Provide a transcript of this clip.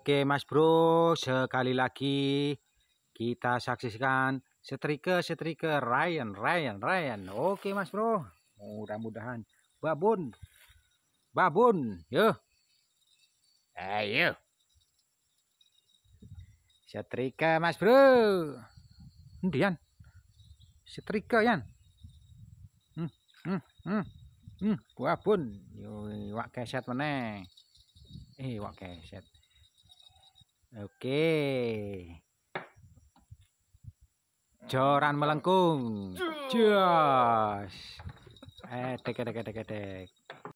Oke Mas Bro, sekali lagi kita saksikan setrika-setrika Ryan, Ryan, Ryan. Oke Mas Bro, mudah-mudahan babun, babun, yo Ayo. Eh, Setrika Mas Bro. Hmm, Dian. Setrika Yan. Hmm, hmm, hmm. Hmm, babun. Yo, wak keset meneng Eh, wak keset. Oke. Joran melengkung. josh, Eh, tek tek tek tek.